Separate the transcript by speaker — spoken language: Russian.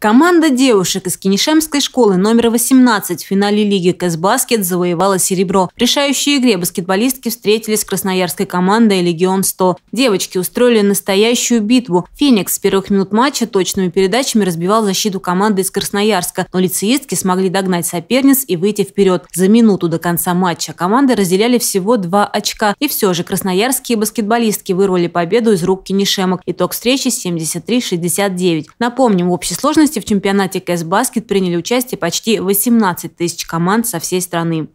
Speaker 1: Команда девушек из Кенишемской школы номер 18 в финале Лиги Кэсбаскет завоевала серебро. В решающей игре баскетболистки встретились с красноярской командой «Легион 100». Девочки устроили настоящую битву. «Феникс» с первых минут матча точными передачами разбивал защиту команды из Красноярска, но лицеистки смогли догнать соперниц и выйти вперед. За минуту до конца матча команды разделяли всего два очка. И все же красноярские баскетболистки вырвали победу из рук Кенишемок. Итог встречи 73-69. Напомним, в общей сложности в чемпионате КС Баскет приняли участие почти 18 тысяч команд со всей страны.